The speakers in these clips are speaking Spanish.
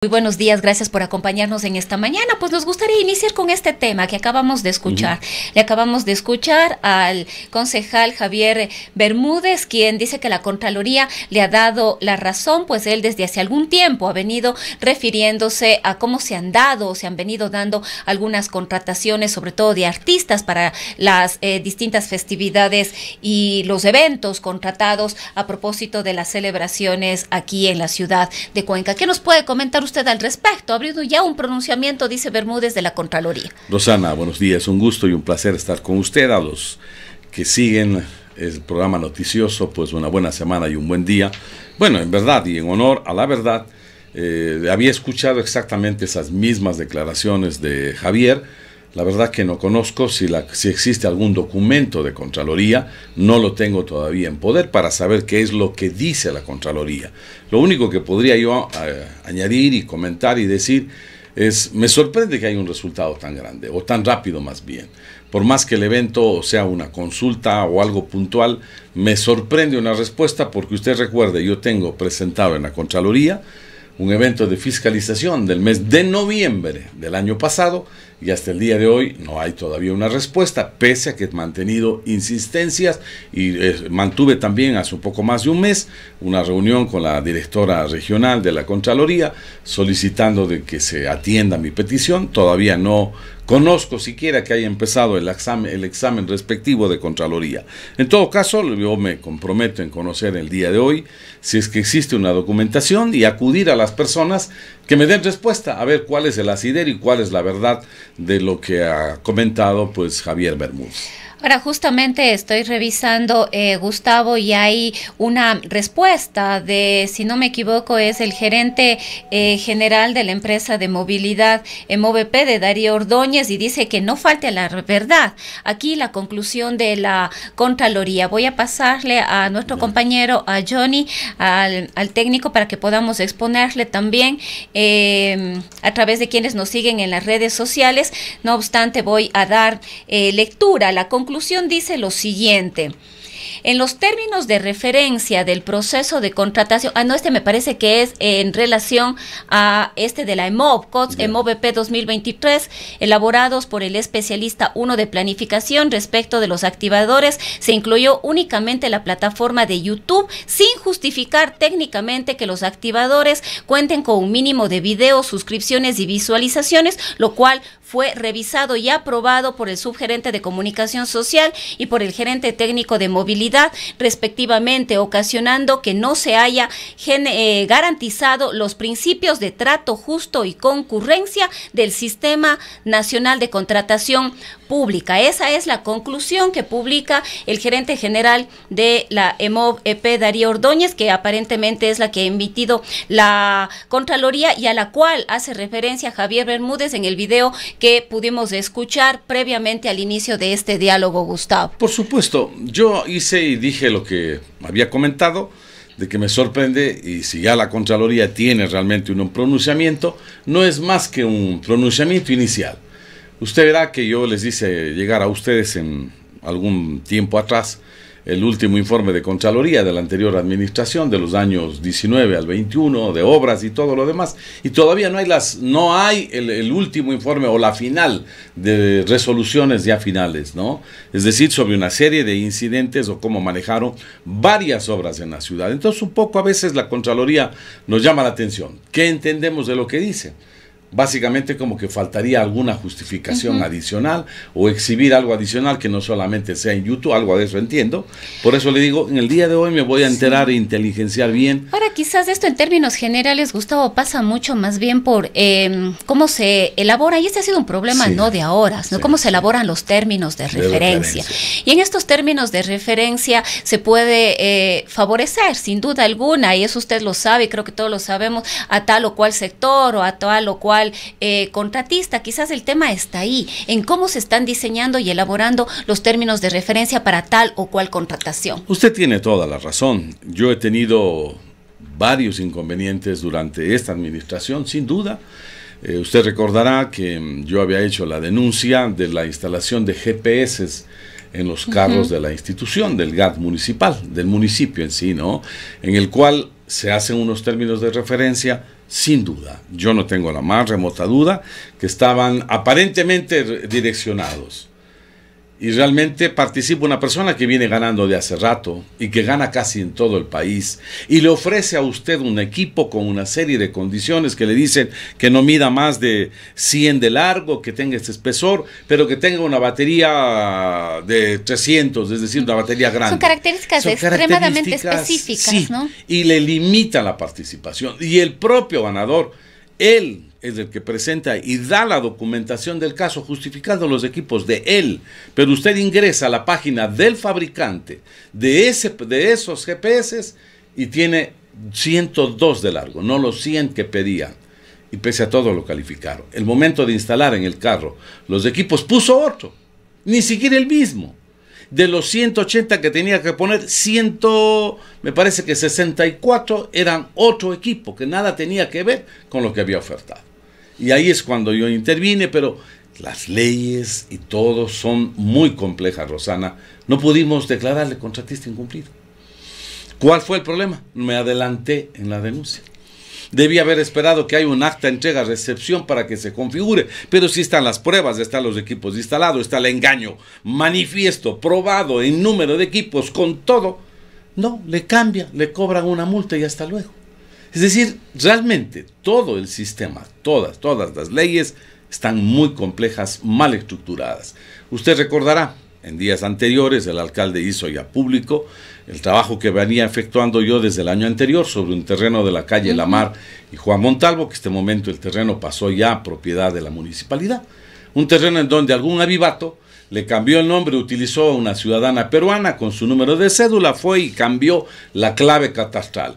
Muy buenos días, gracias por acompañarnos en esta mañana. Pues nos gustaría iniciar con este tema que acabamos de escuchar. Le acabamos de escuchar al concejal Javier Bermúdez, quien dice que la Contraloría le ha dado la razón, pues él desde hace algún tiempo ha venido refiriéndose a cómo se han dado se han venido dando algunas contrataciones, sobre todo de artistas, para las eh, distintas festividades y los eventos contratados a propósito de las celebraciones aquí en la ciudad de Cuenca. ¿Qué nos puede comentar? usted al respecto? Ha habido ya un pronunciamiento, dice Bermúdez, de la Contraloría. Rosana, buenos días, un gusto y un placer estar con usted. A los que siguen el programa noticioso, pues una buena semana y un buen día. Bueno, en verdad y en honor a la verdad, eh, había escuchado exactamente esas mismas declaraciones de Javier la verdad que no conozco si, existe algún documento de Contraloría, no lo tengo todavía en poder para saber qué es lo que dice la Contraloría. Lo único que podría yo eh, añadir y comentar y decir es, me sorprende que haya un resultado tan grande, o tan rápido más bien. Por más que el evento sea una consulta o algo puntual, me sorprende una respuesta porque usted recuerde, yo tengo presentado en la Contraloría un evento de fiscalización del mes de noviembre del año pasado y hasta el día de hoy no hay todavía una respuesta, pese a que he mantenido insistencias y eh, mantuve también hace un poco más de un mes una reunión con la directora regional de la Contraloría solicitando de que se atienda mi petición, todavía no conozco siquiera que haya empezado el examen, el examen respectivo de Contraloría. En todo caso, yo me comprometo en conocer el día de hoy si es que existe una documentación y acudir a las personas que me den respuesta a ver cuál es el asidero y cuál es la verdad de lo que ha comentado pues Javier Bermúdez. Ahora justamente estoy revisando, eh, Gustavo, y hay una respuesta de, si no me equivoco, es el gerente eh, general de la empresa de movilidad MOVP de Darío Ordóñez y dice que no falte la verdad. Aquí la conclusión de la Contraloría. Voy a pasarle a nuestro compañero, a Johnny, al, técnico, para que podamos exponerle también em, a través de quienes nos siguen en las redes sociales. No obstante, voy a dar eh, lectura a la conclusión conclusión dice lo siguiente. En los términos de referencia del proceso de contratación, a ah, no, este me parece que es en relación a este de la EMOB, COTS 2023, e elaborados por el especialista 1 de planificación respecto de los activadores, se incluyó únicamente la plataforma de YouTube sin justificar técnicamente que los activadores cuenten con un mínimo de videos, suscripciones y visualizaciones, lo cual fue revisado y aprobado por el subgerente de comunicación social y por el gerente técnico de movilidad, respectivamente, ocasionando que no se haya eh, garantizado los principios de trato justo y concurrencia del Sistema Nacional de Contratación pública. Esa es la conclusión que publica el gerente general de la EMOV EP, Darío Ordóñez, que aparentemente es la que ha emitido la Contraloría y a la cual hace referencia Javier Bermúdez en el video que pudimos escuchar previamente al inicio de este diálogo, Gustavo. Por supuesto, yo hice y dije lo que había comentado de que me sorprende y si ya la Contraloría tiene realmente un pronunciamiento, no es más que un pronunciamiento inicial. Usted verá que yo les hice llegar a ustedes en algún tiempo atrás el último informe de Contraloría de la anterior administración de los años 19 al 21 de obras y todo lo demás y todavía no hay las no hay el, el último informe o la final de resoluciones ya finales, ¿no? Es decir, sobre una serie de incidentes o cómo manejaron varias obras en la ciudad. Entonces, un poco a veces la Contraloría nos llama la atención. ¿Qué entendemos de lo que dice? básicamente como que faltaría alguna justificación adicional o exhibir algo adicional que no solamente sea en YouTube, algo de eso entiendo. Por eso le digo, en el día de hoy me voy a enterar e inteligenciar bien. Ahora, quizás esto en términos generales, Gustavo, pasa mucho más bien por em, cómo se elabora, y este ha sido un problema no de ahora, sino cómo se elaboran los términos de, referencia. Y en estos términos de referencia se puede eh, favorecer, sin duda alguna, y eso usted lo sabe, creo que todos lo sabemos, a tal o cual sector o a tal o cual eh, contratista. Quizás el tema está ahí, en cómo se están diseñando y elaborando los términos de referencia para tal o cual contratación. Usted tiene toda la razón. Yo he tenido varios inconvenientes durante esta administración, sin duda. Eh, usted recordará que mm, yo había hecho la denuncia de la instalación de GPS en los carros de la institución, del GAT municipal, del municipio en sí, ¿no? En el cual se hacen unos términos de referencia sin duda, yo no tengo la más remota duda, que estaban aparentemente direccionados y realmente participa una persona que viene ganando de hace rato y que gana casi en todo el país y le ofrece a usted un equipo con una serie de condiciones que le dicen que no mida más de 100 de largo, que tenga este espesor, pero que tenga una batería de 300, es decir, una batería grande. Son características extremadamente específicas, ¿no? Y le limita la participación. Y el propio ganador, él es el que presenta y da la documentación del caso justificando los equipos de él, pero usted ingresa a la página del fabricante de, ese, de esos GPS y tiene 102 de largo, no los 100 que pedían. Y pese a todo lo calificaron. El momento de instalar en el carro los equipos puso otro, ni siquiera el mismo. De los 180 que tenía que poner, 100, me parece que 64 eran otro equipo que nada tenía que ver con lo que había ofertado. Y ahí es cuando yo intervine, pero las leyes y todo son muy complejas, Rosana. No pudimos declararle contratista incumplido. ¿Cuál fue el problema? Me adelanté en la denuncia. Debía haber esperado que haya un acta entrega-recepción para que se configure, pero si están las pruebas, están los equipos instalados, está el engaño manifiesto, probado en número de equipos, con todo. No, le cambia, le cobran una multa y hasta luego. Es decir, realmente todo el sistema, todas, todas las leyes están muy complejas, mal estructuradas. Usted recordará, en días anteriores el alcalde hizo ya público el trabajo que venía efectuando yo desde el año anterior sobre un terreno de la calle La Mar y Juan Montalvo, que en este momento el terreno pasó ya a propiedad de la municipalidad. Un terreno en donde algún avivato le cambió el nombre, utilizó a una ciudadana peruana con su número de cédula, fue y cambió la clave catastral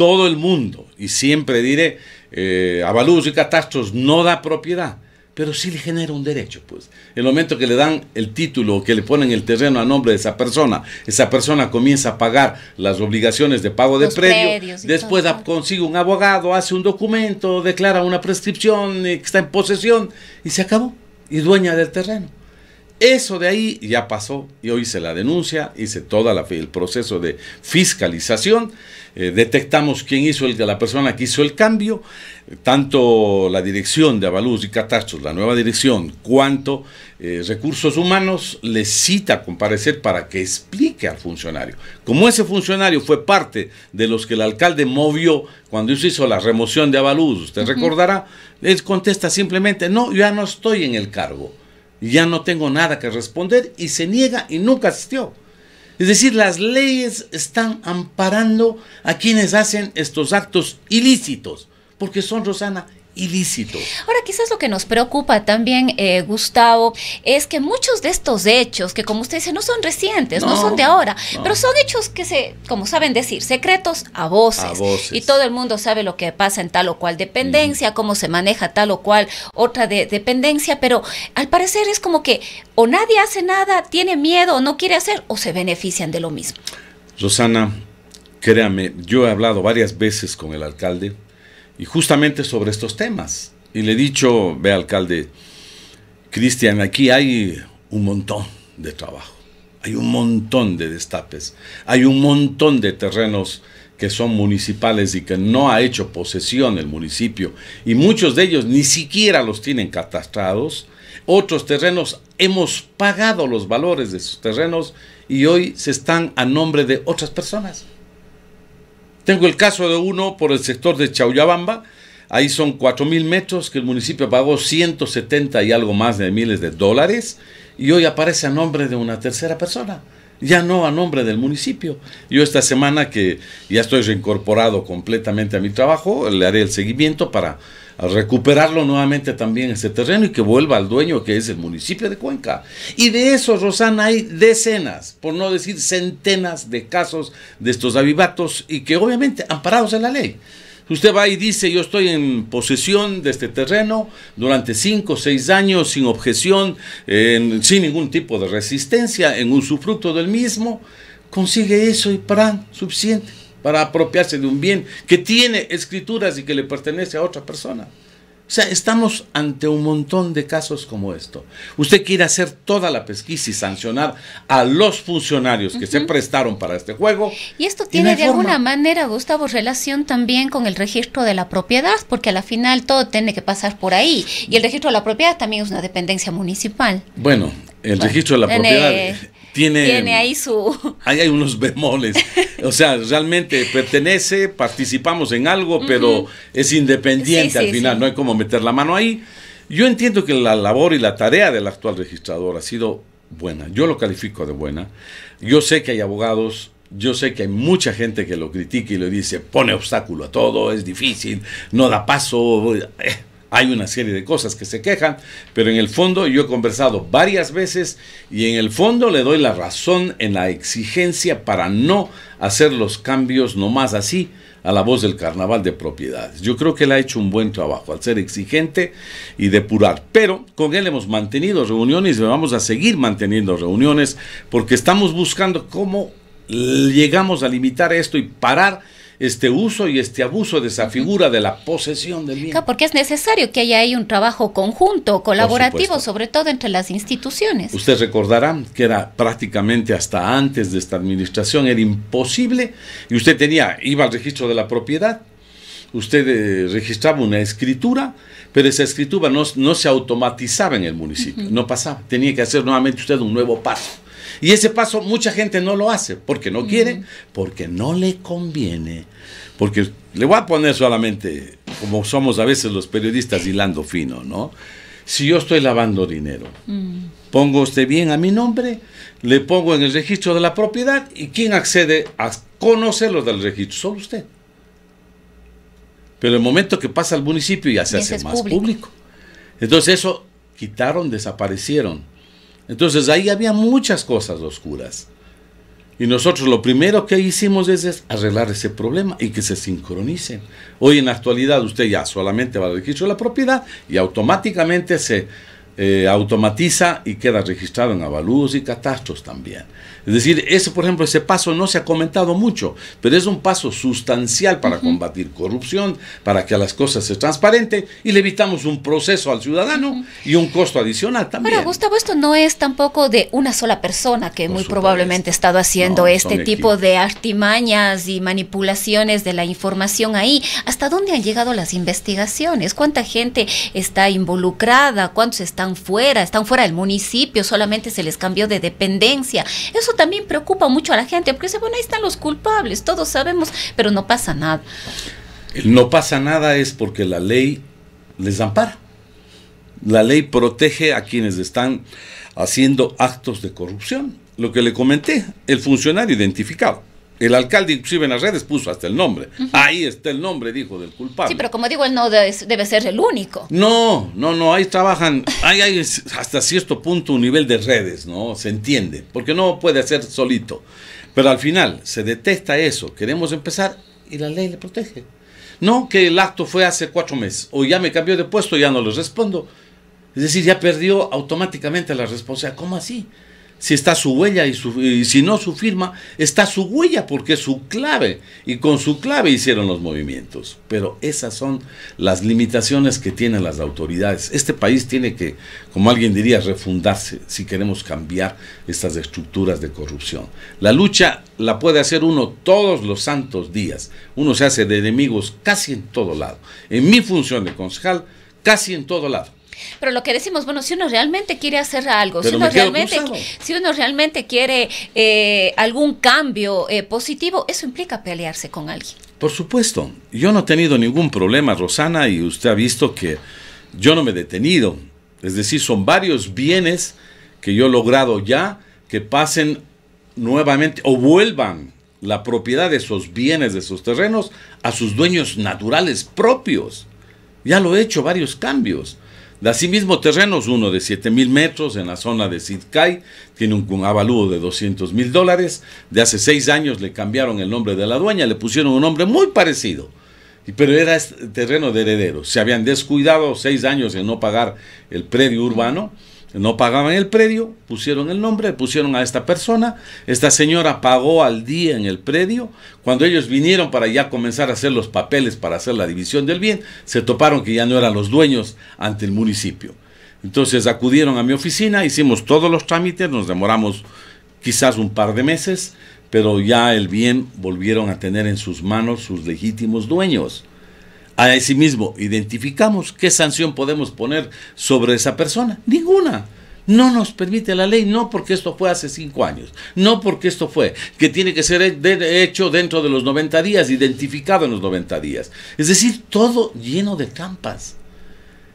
todo el mundo, y siempre diré, eh, y Catastros no da propiedad, pero sí le genera un derecho, pues. El momento que le dan el título, que le ponen el terreno a nombre de esa persona, esa persona comienza a pagar las obligaciones de pago de predio, después consigue un abogado, hace un documento, declara una prescripción, eh, está en posesión, y se acabó, y dueña del terreno. Eso de ahí ya pasó y hice la denuncia, hice todo el proceso de fiscalización, eh, detectamos quién hizo el, la persona que hizo el cambio, tanto la dirección de Avaluz y Catastros, la nueva dirección, cuanto eh, Recursos Humanos le cita a comparecer para que explique al funcionario. Como ese funcionario fue parte de los que el alcalde movió cuando se hizo la remoción de Avaluz, usted recordará, él contesta simplemente, no, yo ya no estoy en el cargo ya no tengo nada que responder y se niega y nunca asistió. Es decir, las leyes están amparando a quienes hacen estos actos ilícitos, porque son, Rosana, ilícito. Ahora, quizás lo que nos preocupa también, eh, Gustavo, es que muchos de estos hechos, que como usted dice, no son recientes, no, son de ahora, pero son hechos que se, como saben decir, secretos a voces, Y todo el mundo sabe lo que pasa en tal o cual dependencia, mm. cómo se maneja tal o cual otra dependencia, pero al parecer es como que o nadie hace nada, tiene miedo, o no quiere hacer, o se benefician de lo mismo. Rosana, créame, yo he hablado varias veces con el alcalde, y justamente sobre estos temas. Y le he dicho, ve alcalde, Cristian, aquí hay un montón de trabajo, hay un montón de destapes, hay un montón de terrenos que son municipales y que no ha hecho posesión el municipio, y muchos de ellos ni siquiera los tienen catastrados, otros terrenos hemos pagado los valores de sus terrenos y hoy se están a nombre de otras personas. Tengo el caso de uno por el sector de Chauyabamba, ahí son 4.000 metros que el municipio pagó 170 y algo más de miles de dólares y hoy aparece a nombre de una tercera persona, ya no a nombre del municipio. Yo esta semana que ya estoy reincorporado completamente a mi trabajo, le haré el seguimiento para a recuperarlo nuevamente también ese terreno y que vuelva al dueño que es el municipio de Cuenca. Y de eso, Rosana, hay decenas, por no decir centenas de casos de estos avivatos y que obviamente amparados en la ley. Usted va y dice, yo estoy en posesión de este terreno durante cinco o seis años sin objeción, sin ningún tipo de resistencia, en usufructo del mismo, consigue eso y para suficiente para apropiarse de un bien que tiene escrituras y que le pertenece a otra persona. O sea, estamos ante un montón de casos como esto. Usted quiere hacer toda la pesquisa y sancionar a los funcionarios que se prestaron para este juego. Y esto tiene de alguna manera, Gustavo, relación también con el registro de la propiedad, porque al la final todo tiene que pasar por ahí. Y el registro de la propiedad también es una dependencia municipal. Bueno, el registro de la propiedad tiene, tiene ahí su... Ahí hay unos bemoles. O sea, realmente pertenece, participamos en algo, pero es independiente al final, no hay como meter la mano ahí. Yo entiendo que la labor y la tarea del actual registrador ha sido buena, yo lo califico de buena. Yo sé que hay abogados, yo sé que hay mucha gente que lo critica y le dice, pone obstáculo a todo, es difícil, no da paso. Eh, hay una serie de cosas que se quejan, pero en el fondo yo he conversado varias veces y en el fondo le doy la razón en la exigencia para no hacer los cambios nomás así a la voz del carnaval de propiedades. Yo creo que él ha hecho un buen trabajo al ser exigente y depurar, pero con él hemos mantenido reuniones y vamos a seguir manteniendo reuniones porque estamos buscando cómo llegamos a limitar esto y parar este uso y este abuso de esa figura de la posesión del bien. porque es necesario que haya ahí un trabajo conjunto, colaborativo, sobre todo entre las instituciones. Usted recordará que era prácticamente hasta antes de esta administración, era imposible, y usted tenía, iba al registro de la propiedad, usted eh, registraba una escritura, pero esa escritura no, se automatizaba en el municipio, no pasaba, tenía que hacer nuevamente usted un nuevo paso y ese paso mucha gente no lo hace, porque no quiere, porque no le conviene, porque le voy a poner solamente, como somos a veces los periodistas hilando fino, ¿no? Si yo estoy lavando dinero, mm. pongo usted bien a mi nombre, le pongo en el registro de la propiedad y quien accede a conocerlo del registro, solo usted. Pero el momento que pasa al municipio ya se hace más público. Entonces eso quitaron, desaparecieron. Entonces ahí había muchas cosas oscuras. Y nosotros lo primero que hicimos es, arreglar ese problema y que se sincronicen. Hoy en la actualidad usted ya solamente va al registro la propiedad y automáticamente se eh, automatiza y queda registrado en avalúos y catastros también. Es decir, ese, por ejemplo, ese paso no se ha comentado mucho, pero es un paso sustancial para combatir corrupción, para que las cosas se transparenten y le evitamos un proceso al ciudadano y un costo adicional también. Pero Gustavo, esto no es tampoco de una sola persona que muy probablemente ha estado haciendo este tipo de artimañas y manipulaciones de la información ahí. ¿Hasta dónde han llegado las investigaciones? ¿Cuánta gente está involucrada? ¿Cuántos están fuera? ¿Están fuera del municipio? ¿Solamente se les cambió de dependencia? Eso también preocupa mucho a la gente, porque dice, bueno, ahí están los culpables, todos sabemos, pero no pasa nada. El no pasa nada es porque la ley les ampara. La ley protege a quienes están haciendo actos de corrupción. Lo que le comenté, el funcionario identificado. El alcalde, inclusive en las redes, puso hasta el nombre. Ahí está el nombre, dijo, del culpable. Sí, pero como digo, él no debe ser el único. No, no, no, ahí trabajan, ahí hay hasta cierto punto un nivel de redes, ¿no? Se entiende, porque no puede ser solito. Pero al final se detesta eso, queremos empezar y la ley le protege. No que el acto fue hace cuatro meses, o ya me cambió de puesto, ya no le respondo. Es decir, ya perdió automáticamente la respuesta, ¿Cómo así? si está su huella y, si no su firma, está su huella porque es su clave y con su clave hicieron los movimientos. Pero esas son las limitaciones que tienen las autoridades. Este país tiene que, como alguien diría, refundarse si queremos cambiar estas estructuras de corrupción. La lucha la puede hacer uno todos los santos días. Uno se hace de enemigos casi en todo lado. En mi función de concejal, casi en todo lado pero lo que decimos, bueno, si uno realmente quiere hacer algo, si uno, realmente, quiere eh, algún cambio eh, positivo, eso implica pelearse con alguien. Por supuesto, yo no he tenido ningún problema, Rosana, y usted ha visto que yo no me he detenido. Es decir, son varios bienes que yo he logrado ya que pasen nuevamente o vuelvan la propiedad de esos bienes, de esos terrenos, a sus dueños naturales propios. Ya lo he hecho varios cambios. De asimismo, terrenos, uno de 7 mil metros en la zona de Sidcay, tiene un avalúo de 200 mil dólares. De hace seis años le cambiaron el nombre de la dueña, le pusieron un nombre muy parecido, pero era este terreno de heredero, Se habían descuidado seis años en no pagar el predio urbano no pagaban el predio, pusieron el nombre, pusieron a esta persona. Esta señora pagó al día en el predio. Cuando ellos vinieron para ya comenzar a hacer los papeles para hacer la división del bien, se toparon que ya no eran los dueños ante el municipio. Entonces acudieron a mi oficina, hicimos todos los trámites, nos demoramos quizás un par de meses, pero ya el bien volvieron a tener en sus manos sus legítimos dueños mismo identificamos qué sanción podemos poner sobre esa persona. Ninguna. No nos permite la ley, no porque esto fue hace cinco años, no porque esto fue, que tiene que ser hecho dentro de los 90 días, identificado en los 90 días. Es decir, todo lleno de trampas.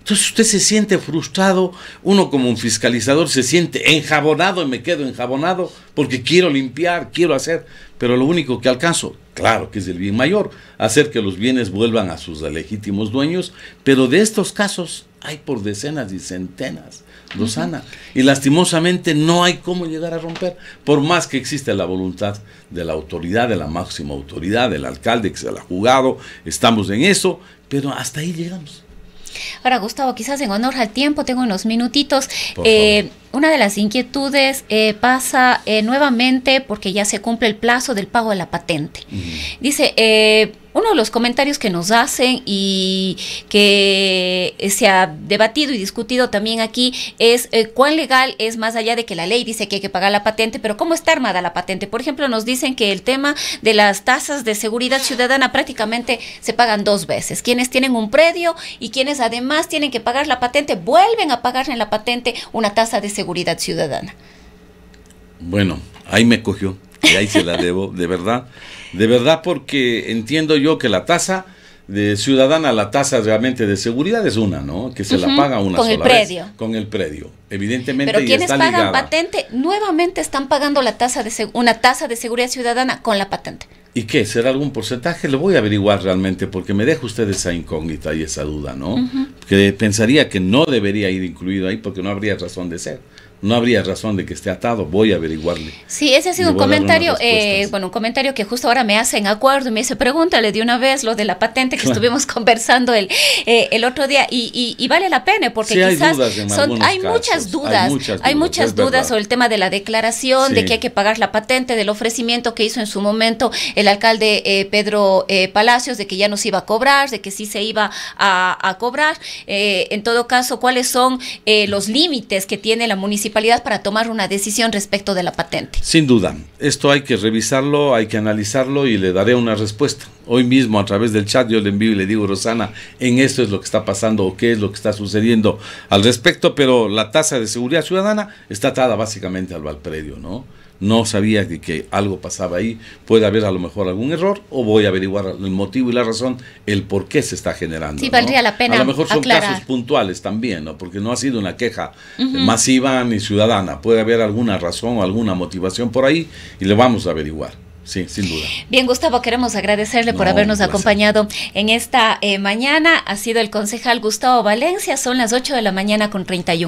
Entonces usted se siente frustrado, uno como un fiscalizador se siente enjabonado y me quedo enjabonado porque quiero limpiar, quiero hacer, pero lo único que alcanzo, Claro que es el bien mayor, hacer que los bienes vuelvan a sus legítimos dueños, pero de estos casos hay por decenas y centenas, Rosana, y lastimosamente no hay cómo llegar a romper, por más que existe la voluntad de la autoridad, de la máxima autoridad, del alcalde que se la ha jugado, estamos en eso, pero hasta ahí llegamos. Ahora, Gustavo, quizás en honor al tiempo, tengo unos minutitos. Eh, una de las inquietudes eh, pasa eh, nuevamente porque ya se cumple el plazo del pago de la patente. Dice, eh, uno de los comentarios que nos hacen y que se ha debatido y discutido también aquí es cuán legal es más allá de que la ley dice que hay que pagar la patente, pero cómo está armada la patente. Por ejemplo, nos dicen que el tema de las tasas de seguridad ciudadana prácticamente se pagan dos veces. Quienes tienen un predio y quienes además tienen que pagar la patente, vuelven a pagar en la patente una tasa de seguridad seguridad ciudadana. Bueno, ahí me cogió y ahí se la debo, de verdad, de verdad porque entiendo yo que la tasa de ciudadana, la tasa realmente de seguridad es una, ¿no? Que se la paga una con el predio. con el predio, evidentemente. Pero quienes pagan patente nuevamente están pagando la tasa de una tasa de seguridad ciudadana con la patente. ¿Y qué? ¿Será algún porcentaje? Lo voy a averiguar realmente porque me deja usted esa incógnita y esa duda, ¿no? Que pensaría que no debería ir incluido ahí porque no habría razón de ser no habría razón de que esté atado, voy a averiguarle. Sí, ese ha sido un comentario, eh, bueno, un comentario que justo ahora me hacen acuerdo y me dice, pregúntale de una vez lo de la patente que estuvimos conversando el, eh, el otro día y, vale la pena porque quizás hay, muchas dudas, hay muchas dudas, sobre el tema de la declaración, de que hay que pagar la patente, del ofrecimiento que hizo en su momento el alcalde eh, Pedro eh, Palacios, de que ya no se iba a cobrar, de que sí se iba a, a cobrar. en todo caso, ¿cuáles son los límites que tiene la municipalidad? para tomar una decisión respecto de la patente. Sin duda, esto hay que revisarlo, hay que analizarlo y le daré una respuesta. Hoy mismo a través del chat yo le envío y le digo, Rosana, en esto es lo que está pasando o qué es lo que está sucediendo al respecto, pero la tasa de seguridad ciudadana está atada básicamente al Valpredio, ¿no? no sabía que, que, algo pasaba ahí, puede haber a lo mejor algún error o voy a averiguar el motivo y la razón, el por qué se está generando. Sí, valdría la pena. A lo mejor son casos puntuales también, ¿no? porque no ha sido una queja masiva ni ciudadana, puede haber alguna razón o alguna motivación por ahí y le vamos a averiguar. Sí, sin duda. Bien, Gustavo, queremos agradecerle por habernos acompañado en esta eh, mañana. Ha sido el concejal Gustavo Valencia, son las 8 de la mañana con 31.